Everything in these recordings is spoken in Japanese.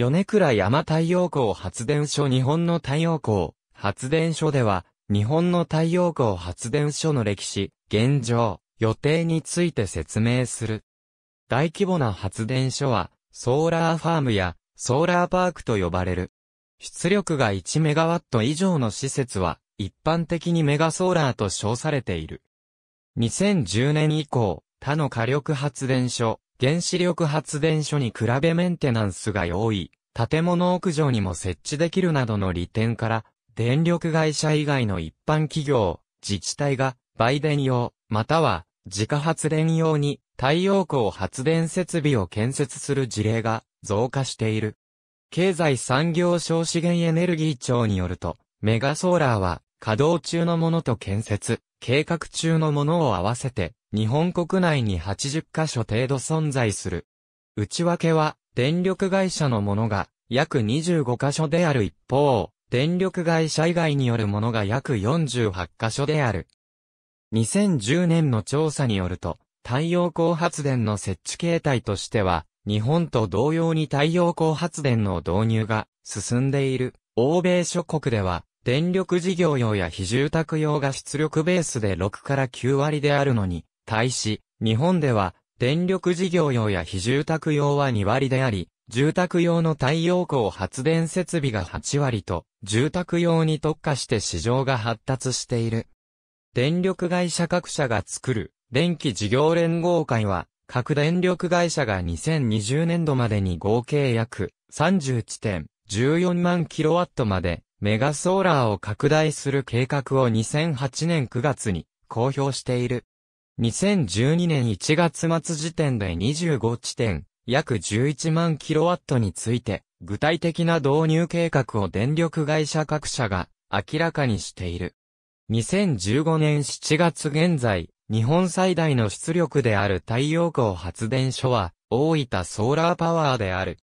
米倉山太陽光発電所日本の太陽光発電所では、日本の太陽光発電所の歴史、現状、予定について説明する。大規模な発電所は、ソーラーファームやソーラーパークと呼ばれる。出力が1メガワット以上の施設は、一般的にメガソーラーと称されている。2010年以降、他の火力発電所、原子力発電所に比べメンテナンスが多い、建物屋上にも設置できるなどの利点から、電力会社以外の一般企業、自治体が、売電用、または、自家発電用に、太陽光発電設備を建設する事例が増加している。経済産業省資源エネルギー庁によると、メガソーラーは稼働中のものと建設、計画中のものを合わせて、日本国内に80カ所程度存在する。内訳は、電力会社のものが約25カ所である一方、電力会社以外によるものが約48カ所である。2010年の調査によると、太陽光発電の設置形態としては、日本と同様に太陽光発電の導入が進んでいる。欧米諸国では、電力事業用や非住宅用が出力ベースで6から9割であるのに、対し、日本では、電力事業用や非住宅用は2割であり、住宅用の太陽光発電設備が8割と、住宅用に特化して市場が発達している。電力会社各社が作る電気事業連合会は、各電力会社が2020年度までに合計約3点1 4万キロワットまでメガソーラーを拡大する計画を2008年9月に公表している。2012年1月末時点で25地点、約11万キロワットについて、具体的な導入計画を電力会社各社が明らかにしている。2015年7月現在、日本最大の出力である太陽光発電所は、大分ソーラーパワーである。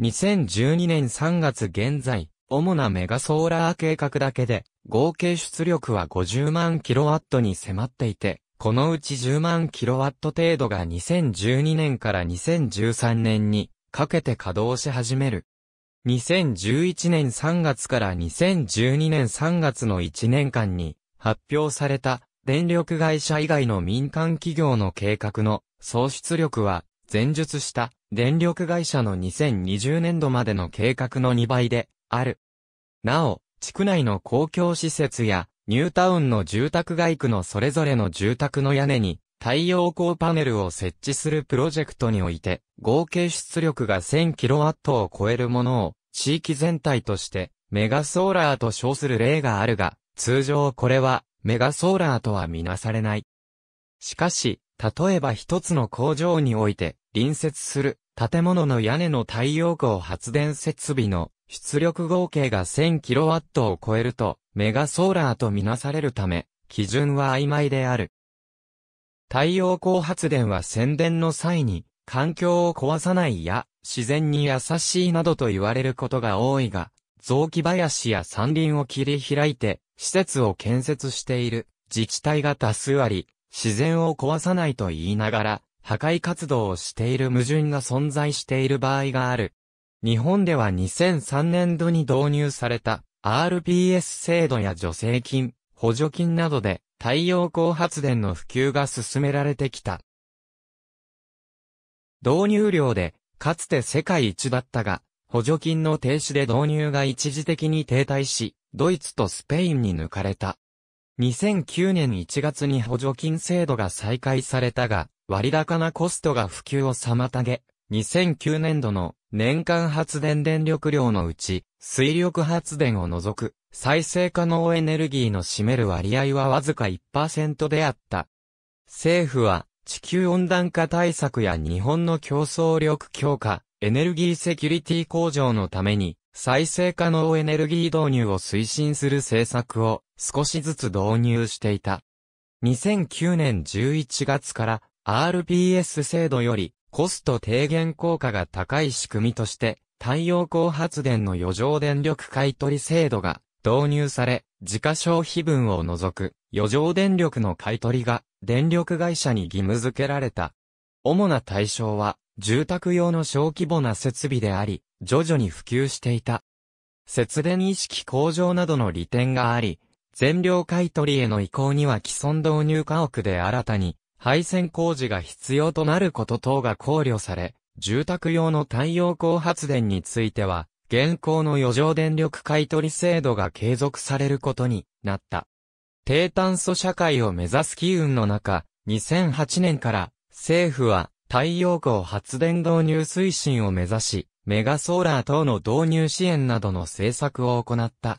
2012年3月現在、主なメガソーラー計画だけで、合計出力は50万キロワットに迫っていて、このうち10万キロワット程度が2012年から2013年にかけて稼働し始める。2011年3月から2012年3月の1年間に発表された電力会社以外の民間企業の計画の創出力は前述した電力会社の2020年度までの計画の2倍である。なお、地区内の公共施設や、ニュータウンの住宅街区のそれぞれの住宅の屋根に、太陽光パネルを設置するプロジェクトにおいて、合計出力が 1000kW を超えるものを、地域全体として、メガソーラーと称する例があるが、通常これは、メガソーラーとはみなされない。しかし、例えば一つの工場において、隣接する建物の屋根の太陽光発電設備の出力合計が 1000kW を超えると、メガソーラーとみなされるため、基準は曖昧である。太陽光発電は宣伝の際に、環境を壊さないや、自然に優しいなどと言われることが多いが、雑木林や山林を切り開いて、施設を建設している自治体が多数あり、自然を壊さないと言いながら、破壊活動をしている矛盾が存在している場合がある。日本では2003年度に導入された RPS 制度や助成金、補助金などで太陽光発電の普及が進められてきた。導入量で、かつて世界一だったが、補助金の停止で導入が一時的に停滞し、ドイツとスペインに抜かれた。2009年1月に補助金制度が再開されたが、割高なコストが普及を妨げ、2009年度の年間発電電力量のうち、水力発電を除く再生可能エネルギーの占める割合はわずか1%であった。政府は地球温暖化対策や日本の競争力強化、エネルギーセキュリティ向上のために再生可能エネルギー導入を推進する政策を少しずつ導入していた。2009年11月から RPS 制度よりコスト低減効果が高い仕組みとして、太陽光発電の余剰電力買取制度が導入され、自家消費分を除く余剰電力の買取が電力会社に義務付けられた。主な対象は住宅用の小規模な設備であり、徐々に普及していた。節電意識向上などの利点があり、全量買取への移行には既存導入家屋で新たに配線工事が必要となること等が考慮され、住宅用の太陽光発電については、現行の余剰電力買取制度が継続されることになった。低炭素社会を目指す機運の中、2008年から政府は太陽光発電導入推進を目指し、メガソーラー等の導入支援などの政策を行った。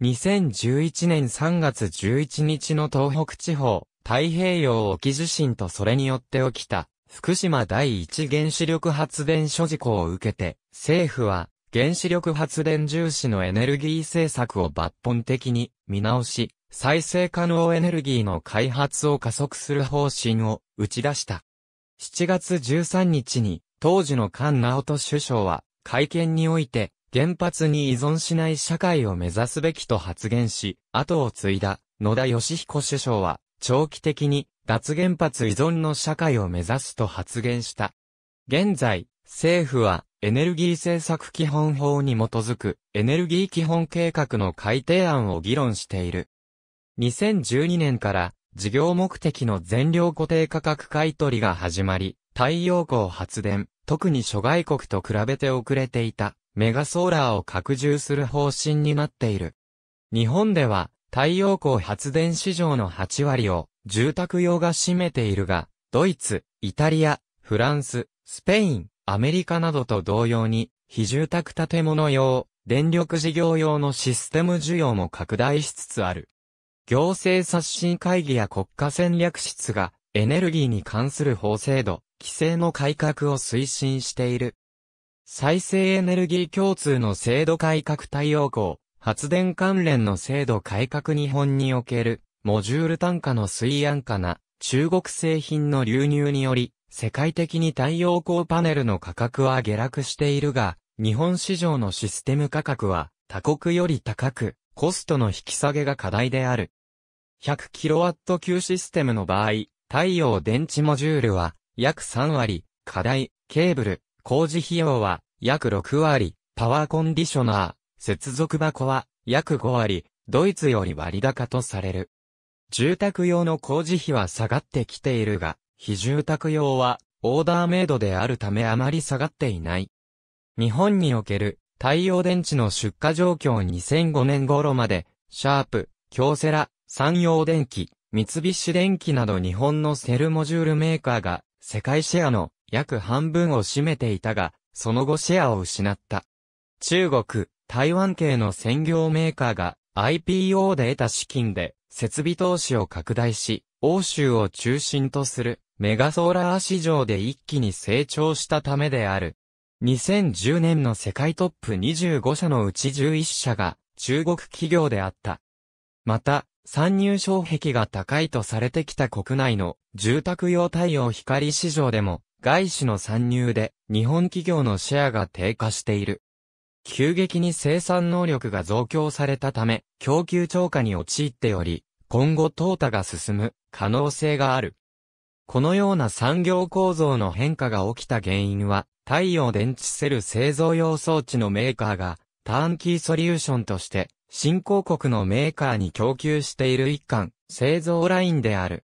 2011年3月11日の東北地方、太平洋沖地震とそれによって起きた、福島第一原子力発電所事故を受けて、政府は、原子力発電重視のエネルギー政策を抜本的に見直し、再生可能エネルギーの開発を加速する方針を打ち出した。7月13日に、当時の菅直人首相は、会見において、原発に依存しない社会を目指すべきと発言し、後を継いだ野田義彦首相は、長期的に脱原発依存の社会を目指すと発言した。現在、政府はエネルギー政策基本法に基づくエネルギー基本計画の改定案を議論している。2012年から事業目的の全量固定価格買取が始まり、太陽光発電、特に諸外国と比べて遅れていたメガソーラーを拡充する方針になっている。日本では太陽光発電市場の8割を住宅用が占めているが、ドイツ、イタリア、フランス、スペイン、アメリカなどと同様に、非住宅建物用、電力事業用のシステム需要も拡大しつつある。行政刷新会議や国家戦略室が、エネルギーに関する法制度、規制の改革を推進している。再生エネルギー共通の制度改革太陽光、発電関連の制度改革日本における、モジュール単価の水安価な中国製品の流入により、世界的に太陽光パネルの価格は下落しているが、日本市場のシステム価格は他国より高く、コストの引き下げが課題である。100kW 級システムの場合、太陽電池モジュールは約3割、課題、ケーブル、工事費用は約6割、パワーコンディショナー、接続箱は約5割、ドイツより割高とされる。住宅用の工事費は下がってきているが、非住宅用はオーダーメイドであるためあまり下がっていない。日本における太陽電池の出荷状況2005年頃まで、シャープ、京セラ、山陽電機、三菱電機など日本のセルモジュールメーカーが世界シェアの約半分を占めていたが、その後シェアを失った。中国、台湾系の専業メーカーが IPO で得た資金で設備投資を拡大し、欧州を中心とするメガソーラー市場で一気に成長したためである。2010年の世界トップ25社のうち11社が中国企業であった。また、参入障壁が高いとされてきた国内の住宅用太陽光市場でも外資の参入で日本企業のシェアが低下している。急激に生産能力が増強されたため、供給超過に陥っており、今後淘汰が進む可能性がある。このような産業構造の変化が起きた原因は、太陽電池セル製造用装置のメーカーが、ターンキーソリューションとして、新興国のメーカーに供給している一貫、製造ラインである。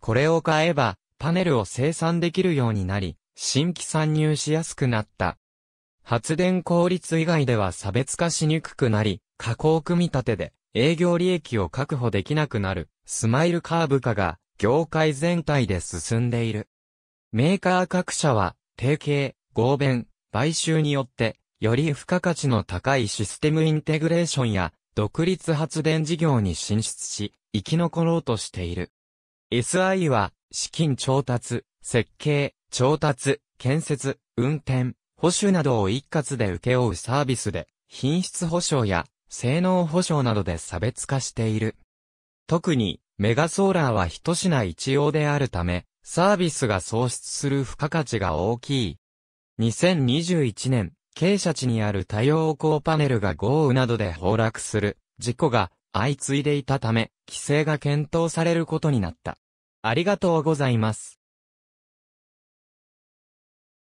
これを買えば、パネルを生産できるようになり、新規参入しやすくなった。発電効率以外では差別化しにくくなり、加工組み立てで営業利益を確保できなくなる、スマイルカーブ化が業界全体で進んでいる。メーカー各社は、提携、合弁、買収によって、より付加価値の高いシステムインテグレーションや、独立発電事業に進出し、生き残ろうとしている。SI は、資金調達、設計、調達、建設、運転、保守などを一括で請け負うサービスで、品質保証や性能保証などで差別化している。特に、メガソーラーは一品一用であるため、サービスが創出する付加価値が大きい。2021年、傾斜地にある太陽光パネルが豪雨などで崩落する事故が相次いでいたため、規制が検討されることになった。ありがとうございます。